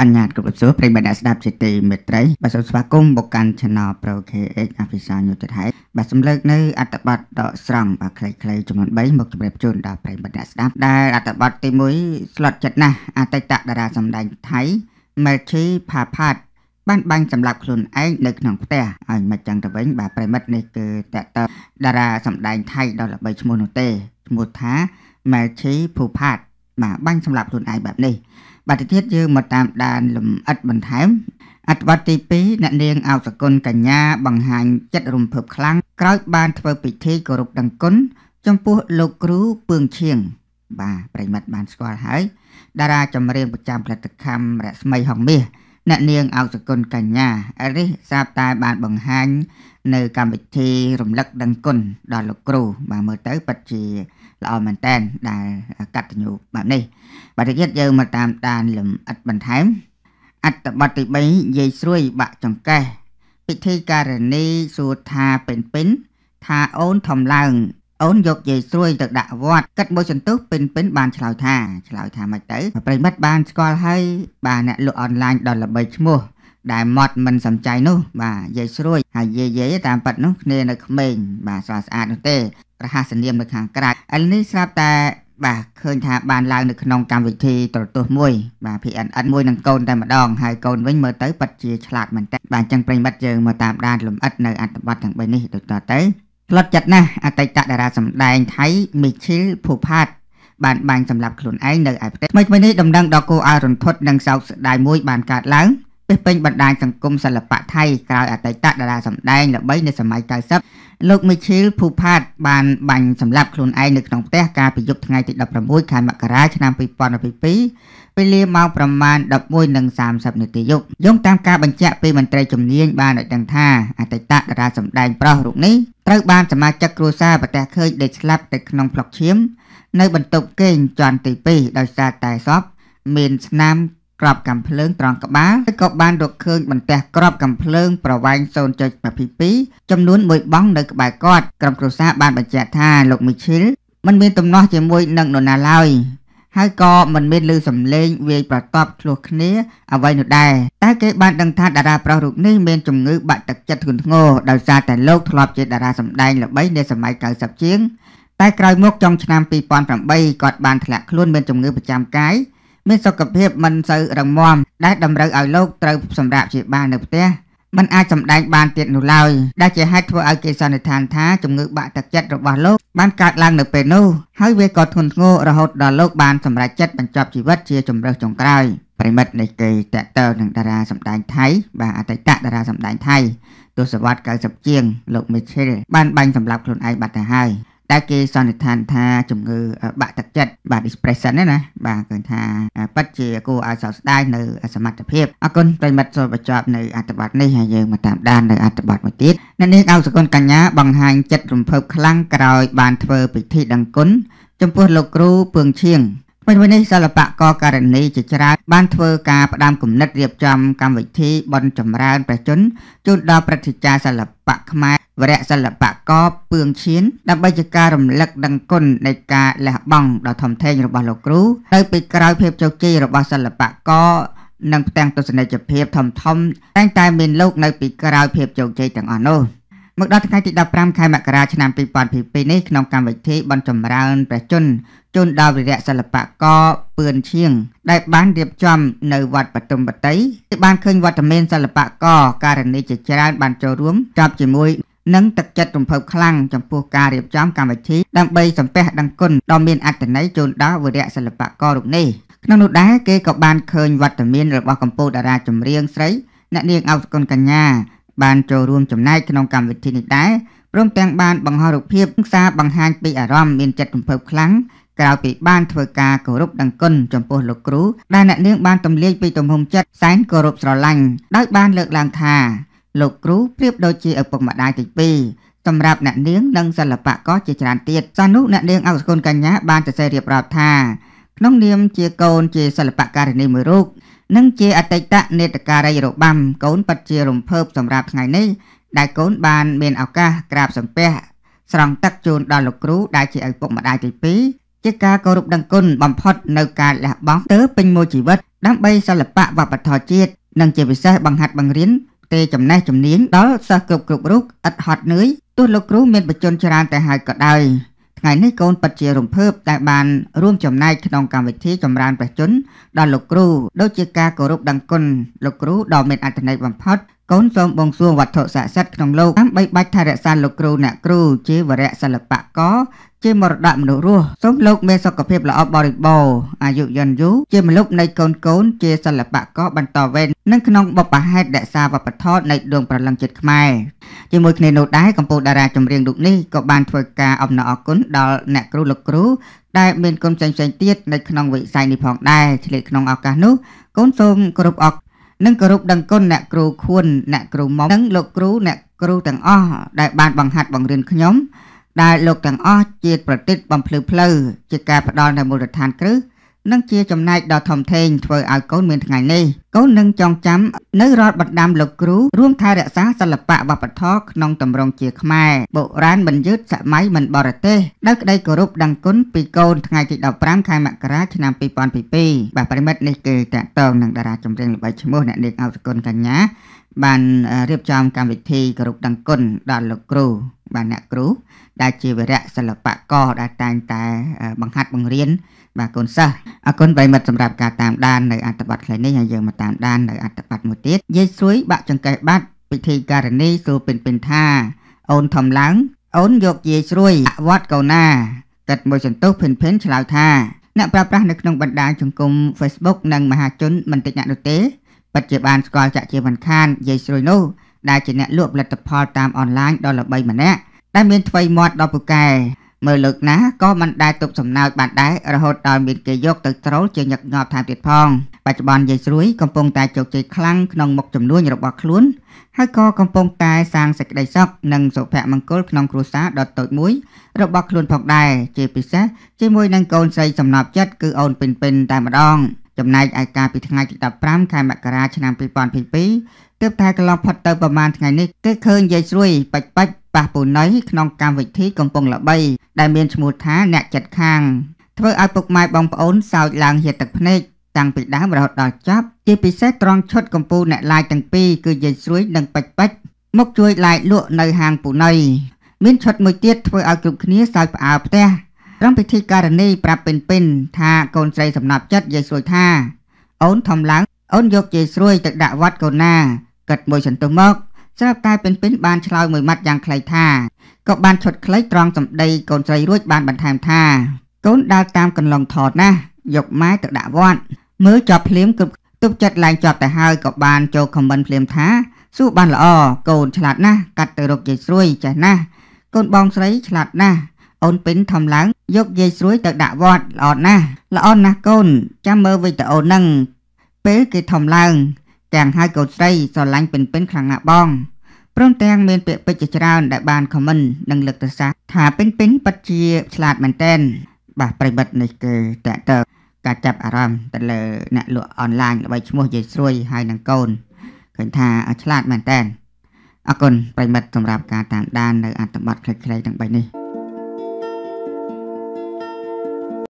អនុញ្ញាតគ្រប់សួរប្រិយមិត្តអ្នកស្ដាប់ជាទីមេត្រីបាទសូមស្វាគមន៍មកកាន់ Channel Pro KH អភិសាយុទ្ធហេតុបាទសំឡេងនៅអត្តបទដកស្រង់បាទខ្លីៗចំនួន3មកជម្រាបជូនដល់ប្រិយមិត្តអ្នកស្ដាប់ដែលអត្តបទទី1ស្លុតចិត្តណាស់អតីតតារាសម្ដែងថៃ Melchi Phaphat បានបាញ់សម្លាប់ខ្លួនឯងនៅក្នុងផ្ទះហើយមិនចឹងទៅវិញបាទប្រិមិត្តនេះគឺតតតារាសម្ដែងថៃដ៏ល្បីឈ្មោះនោះទេឈ្មោះថា Melchi Phaphat បាទបាញ់សម្លាប់ខ្លួនឯងបែបនេះបាតុធាតយើងមកតាមដានលំអិតបន្ថែមអត្ថបទទី2អ្នកនាងអោសគុណកញ្ញាបង្ហាញចិត្តរំភើបខ្លាំងក្រោយបានធ្វើពិធីគោរពដង្គុនចំពោះលោកគ្រូពឿងឈៀងបាទប្រិមត្តបានស្គាល់ហើយតារាចម្រៀងប្រចាំផលិតកម្មរស្មីហងមាសអ្នកនាងអោសគុណកញ្ញារិះសាបតែបានបង្ហាញ នៅកម្មវិធីរំលឹកដង្គុនដល់លោកគ្រូបាទមើលទៅពិតជាល្អមែនតែនដែលកតញ្ញូបែបនេះ បាទទៀតយើងមកតាមដានលំអិតបន្ថែមអត្តបទទី3យាយស្រួយបាក់ចង្កេះពិធីការនីសួរថាពេញពេញថាអូនធំឡើង អូនយកយាយស្រួយទៅដាក់វត្តកាត់មួយសន្ទុះពេញពេញបានឆ្លើយថាឆ្លើយថាមិនទៅប្រិមិត្តបានស្គាល់ហើយបាទអ្នកលក់អនឡាញដល់ល្បីឈ្មោះដែលម៉ត់មិនសំចៃនោះបាទយាយស្រួយហើយយាយយាយតាមប៉ັດនោះគ្នានៅក្មេងបាទស្អាតស្អាតនោះទេប្រហាសនាមនៅខាងក្រៅឥឡូវនេះស្រាប់តែបាទឃើញថាបានឡើងនៅក្នុងកម្មវិធីទូរទស្សន៍មួយបាទ PNN មួយនឹងកូនតែម្ដងហើយកូនវិញមើលទៅពិតជាឆ្លាតមែនតើបាទអញ្ចឹងប្រិមិត្តយើងមកតាមដានលំអិតនៅអត្ថបទទាំង3នេះដូចតទៅផ្លត់ចិត្តណាស់អតីតតារាសម្ដែងថៃមីឈីលភូផាតបានបាញ់សម្លាប់ខ្លួនឯងនៅឯផ្ទះថ្មីថ្មីនេះដំណឹងដល់គូអរន្ធត់និងសោកស្ដាយមួយ បានកើតឡើងទិសពេញបណ្ដាញសង្គមសិល្បៈថៃក្រោយអតីតតារាសម្ដែងល្បីនៅសម័យ90លោកមីឈីលភូផាតបានបាញ់សម្លាប់ខ្លួនឯងនៅក្នុងផ្ទះកាលពីយប់ថ្ងៃទី16ខែមករាឆ្នាំ2022ពេលម៉ោងប្រមាណ11:30នាទីយប់យោងតាមការបញ្ជាក់ពីមន្ត្រីជំនាញបានឲ្យដឹងថាអតីតតារាសម្ដែងប្រុសរូបនេះត្រូវបានសមាជិកគ្រួសារប្រទះឃើញដេកស្លាប់ទៅក្នុងផ្លុកឈាម នៅ បន្ទប់គេងជាន់ទី2ដោយសារតែសពមានស្នាមក្របកាំភ្លើងត្រង់ក្បាលហើយក៏បានរកឃើញបន្ទះក្របកាំភ្លើងប្រវែង0.22ចំនួន1បង់នៅក្បែរគាត់ក្រុមគ្រួសារបានបញ្ជាក់ថាលោកមីឈីលមិនមានទំនាស់ជាមួយនឹងនរណាឡើយហើយក៏មិនមានលើសំឡេងវាយប្រតបឆ្លោះគ្នាអ្វីនោះដែរតែគេបានដឹងថាតារាប្រុសរូបនេះមានជំងឺបាក់ទឹកចិត្តធ្ងន់ធ្ងរដោយសារតែលោកធ្លាប់ជាតារាសម្ដែងល្បីនាសម័យ90ជាងតែក្រោយមកចុងឆ្នាំ2008គាត់បានធ្លាក់ខ្លួនមានជំងឺប្រចាំកាយមានសុខភាពមិនសូវរឹងមាំដែលតម្រូវឲ្យលោកត្រូវសម្រាកជាបាននៅផ្ទះមិនអាចសម្ដែងបានទៀតនោះឡើយដែលជាហេតុធ្វើឲ្យគេសន្និដ្ឋានថាជំងឺបាក់ទឹកចិត្តរបស់លោកបានកើតឡើងនៅពេលនោះហើយវាក៏ធ្ងន់ធ្ងររហូតដល់លោកបានសម្រេចចិត្តបញ្ចប់ជីវិតជាជំរើសចុងក្រោយប្រិមិត្តនៃគេតាក់ទងនឹងតារាសម្ដែងថៃ បាទអតីតតារាសម្ដែងថៃទសវត្ស90ជាងលោកមីឈិលបានបាញ់សម្លាប់ខ្លួនឯងបាត់ទៅហើយដែលគេសន្និដ្ឋានថាជំងឺបាក់ទឹកចិត្តបាទ depression ណាណាបាទគឺថាប៉ັດជាគួរឲ្យសោកស្ដាយនៅសមត្ថភាពអរគុណប្រិមិត្តចូលបញ្ចប់នៅអត្ថបទនេះហើយយើងមកតាមដាននៅអត្ថបទមួយទៀតនៅនេះកៅសកុនកញ្ញាបង្ហាញចិត្តរំភើបខ្លាំងក្រោយ បានធ្វើពិធីដង្គុនចំពោះលោកគ្រូពឿងឈៀងពេលនេះសិល្បករករណីជាច្រើនបានធ្វើការផ្ដាំគំនិតរៀបចំ កម្មវិធីបន់ចម្រើនប្រជជន ជូនដល់ព្រឹទ្ធាចារ្យសិល្បៈខ្មែរវរៈសិល្បៈកបពឿងឈៀនដើម្បីជាការរំលឹកដឹងគុណនៃការលះបង់ដ៏ធំធេងរបស់លោកគ្រូនៅពេលក្រោយភាពជោគជ័យរបស់សិល្បករនិងផ្ទាំងទស្សនិកភាពធំធំតែងតែមានលោកនៅពីក្រោយភាពជោគជ័យទាំងអស់នោះមកដល់ថ្ងៃទី15ខែមករាឆ្នាំ2022នេះក្នុងកម្មវិធីបន់ចម្រើនព្រះជន្មជូនដល់វិរៈសិល្បករពឿនឈៀងដែលបានរៀបចំនៅវត្តបទុមបតីបានឃើញវត្តមានសិល្បករការនីជាច្រើនបានចូលរួមចាប់ជាមួយនិងទឹកចិត្តរំភើបខ្លាំងចំពោះការរៀបចំកម្មវិធីដើម្បីសំពះដឹងគុណដ៏មានអត្ថន័យជូនដល់វីរៈសិល្បកររូបនេះក្នុងនោះដែរគេក៏បានឃើញវត្តមានរបស់កម្ពុជាតារាចម្រៀងស្រីអ្នកនាងអស្គុណកញ្ញាបានចូលរួមចំណែកក្នុងកម្មវិធីនេះដែរព្រមទាំងបានបង្ហោះរូបភាពសារបង្ហាញពីអារម្មណ៍មានចិត្តរំភើបខ្លាំងក្រោយពីបានធ្វើការគោរពដឹងគុណចំពោះលោកគ្រូដែលអ្នកនាងបានទម្លាយពីទំហំចិត្តសែនគោរពស្រឡាញ់ដោយបានលើកឡើងថាលោកគ្រូប្រៀបដូចជាឪពុកម្ដាយទី2សម្រាប់អ្នកនាងនិងសិល្បករជាច្រើនទៀតសានុអ្នកនាងអវគុណកញ្ញាបានសរសេររៀបរាប់ថាក្នុងនាមជាកូនជាសិល្បការិនីមួយរូបនិងជាអតីតនេតការីរបាំកូនពិតជារំភើបសម្រាប់ថ្ងៃនេះដែលកូនបាន មានឱកាសក្រាបសំពះស្រង់ទឹកជូនដល់លោកគ្រូដែលជាឪពុកម្ដាយទី2ជាការគោរពដឹងគុណបំផុត នៅការលះបង់ទៅពេញមួយជីវិត ដើម្បីសិល្បៈវប្បធម៌ជាតិនិងជាពិសេសបង្ហាត់បង្រៀនផ្ទេរចំណេះជំនាញដល់សិស្សគ្រប់គ្រប់រូបឥតហត់នឿយទោះលោកគ្រូមានបច្ចុប្បន្នច្រើនតែហើយក៏ដោយថ្ងៃនេះកូនពិតជារំភើបដែលបានរួមចំណែកក្នុងកម្មវិធីចម្រើនព្រះជន្មដល់លោកគ្រូដូចជាការគោរពដឹងគុណលោកគ្រូដ៏មានអត្ថន័យបំផុតកូនសូមបងសួងវត្ថុស័ក្តិសិទ្ធិក្នុងលោកតាមបីបាច់ថារក្សាលោកគ្រូអ្នកគ្រូជាវរៈសិល្បករជាមរតកមនុស្សរស់សូមលោកមានសុខភាពល្អបរិបូរណ៍អាយុយឺនយូរជាមនុស្សនៃកូនកូនជាសិល្បករបន្តវេននិងក្នុងបបហេតុរក្សាវប្បធម៌នៃដួងប្រលឹងចិត្តខ្មែរជាមួយគ្នានោះដែរកម្ពុជាតារាចម្រៀងរូបនេះក៏បានធ្វើការអំណរអគុណដល់អ្នកគ្រូលោកគ្រូដែលមានគុណផ្សេងៗទៀតនៅក្នុងវិស័យនេះផងដែរឆ្លៀតក្នុងឱកាសនោះកូនសូមគោរពអរនិងគោរពដឹងគុណអ្នកគ្រូខួនអ្នកគ្រូមុំនិងលោកគ្រូអ្នកគ្រូទាំងអស់ដែលបានបង្ហាត់បង្រៀនខ្ញុំ ដែលលោកទាំងអស់ជាប្រតិទបំភ្លឺផ្លូវជាការផ្ដល់នូវមូលដ្ឋានគ្រឹះនិងជាចំណែកដ៏ធំធេងធ្វើឲ្យកូនមានថ្ងៃនេះកូននឹងចងចាំនៅរាល់បណ្ដាំលោកគ្រូរួមថែរក្សាសិល្បៈវប្បធម៌ក្នុងទម្រង់ជា ខ្មែរបុរាណមិនយឺតសម័យមិនបរទេសដោយក្តីគោរពដឹងគុណពីកូនថ្ងៃទី15ខែមករាឆ្នាំ2022បាទប្រិមិត្តនេះគឺតាក់ទងនឹងតារាចម្រៀងល្បីឈ្មោះអ្នកនាងអោសគុណកញ្ញាបានរៀបចំកម្មវិធីគោរពដឹងគុណដល់លោកគ្រូបាទអ្នកគ្រូដែលជាវរៈសិល្បករដែលតែងតែបង្ហាត់បង្រៀនបាទកូនសិស្សអរគុណប្រិមិត្តសម្រាប់ការតាមដាននៅអត្ថបទខ្លីនេះហើយយើងមកតាមដាននៅអត្ថបទមួយទៀតយាយស្រួយបាក់ចង្កេះបាត់ពិធីការនីសួរពេញពេញថាអូនធំឡើងអូនយកយាយស្រួយអវត្តកូនណាកាត់មួយសន្ទុះភិនភិនឆ្លើយថាអ្នកប្រើប្រាស់នៅក្នុងបណ្ដាញសង្គម Facebook និងមហាជនមិនតិចអ្នកនោះទេពិតជាបានស្គាល់ចាក់ជាមិនខានយាយស្រួយនោះដែលជាអ្នកលក់ផលិតផលតាមអនឡាញដ៏ល្បីម្នាក់ដែលមានថ្មីមាត់ដល់ពូកែមើលលើក ណាក៏មិនដែលទប់សំណើចបានដែររហូតដល់មានគេយកទៅត្រូលជាញឹកញាប់ថែមទៀតផងបច្ចុប្បន្នយាយស្រួយកំពុងតែជោគជ័យខ្លាំងក្នុងមុខចំនួនរបស់ខ្លួនហើយក៏កំពុងតែសាងសេចក្តីសុខនិងសុភមង្គលក្នុងគ្រួសារដ៏តូចមួយ របស់ខ្លួនផងដែរជាពិសេសជាមួយនឹងកូនស្រីសំណប់ចិត្តគឺអូនពេញពេញតែម្ដងចំណែកឯការពីថ្ងៃទី15ខែមករាឆ្នាំ2022ទើបតែកន្លងផុតទៅប្រហែលថ្ងៃនេះគេឃើញយាយស្រួយបាច់បាច់ប៉ះពូន័យក្នុងកម្មវិធីកំពង់ល្បីដែលមានឈ្មោះថាអ្នកចិត្តខាងធ្វើឲ្យពុកម៉ែបងប្អូនសើចឡើងហៀតទឹកភ្នែកតាំងពីដើមរហូតដល់ចប់ជាពិសេសត្រង់ឈុតកំពូលអ្នកឡាយទាំងពីរគឺយាយស្រួយ និងបាច់បាច់មក ជួយឡាយលក់នៅហាងពូន័យមានឈុតមួយទៀតធ្វើឲ្យគ្រប់គ្នាសើចផ្អើលផ្ទះត្រង់ពិធីការនីប្រាប់ពេញពេញថាកូនស្រីសំណប់ចិត្តយាយស្រួយថាអូនធំឡើងអូនយកយាយស្រួយទៅដាក់វត្តកូនណាគិតមួយសន្ទុះមកស្រាប់តែពិនពិនបានឆ្លើយមួយម៉ាត់យ៉ាងខ្លីថាក៏បានឈុតខ្លីត្រង់សម្ដីកូនស្រីរួចបានបន្ថែមថា កូនដើរតាមកន្លងថតណាស់យកម៉ែទៅដាក់វត្តមើលជាប់ភ្លាមគឺទុកចិត្តឡើងជាប់ទៅហើយក៏បាន ចូលខមមិនភ្លាមថាសួរបានល្អកូនឆ្លាតណាស់កាត់ទៅរកយាយស្រួយចេះណាស់កូនបងស្រីឆ្លាតណាស់អូនពេញធំឡើងយកយាយស្រួយទៅដាក់វត្តល្អណាស់ល្អណាស់កូនចាំមើលវីដេអូនឹងពេលគេធំឡើងទាំងហើយកូនស្រីស្រឡាញ់ពិនពិនខ្លាំងណាស់បងព្រមទាំងមានពាក្យពេចន៍ច្រើនដែលបានខមមិននិងលើកទៅសាសថាពេញពេញពិតជាឆ្លាតមែនតែនបាទប្រិមិត្តនេះគឺតកតើការចាប់អារម្មណ៍ទៅលើអ្នកលក់អនឡាញល្បីឈ្មោះយាយស្រួយហើយនឹងកូនឃើញថាឆ្លាតមែនតែនអរគុណប្រិមិត្តសម្រាប់ការតាមដាននៅអត្ថបទខ្លីៗទាំង3នេះ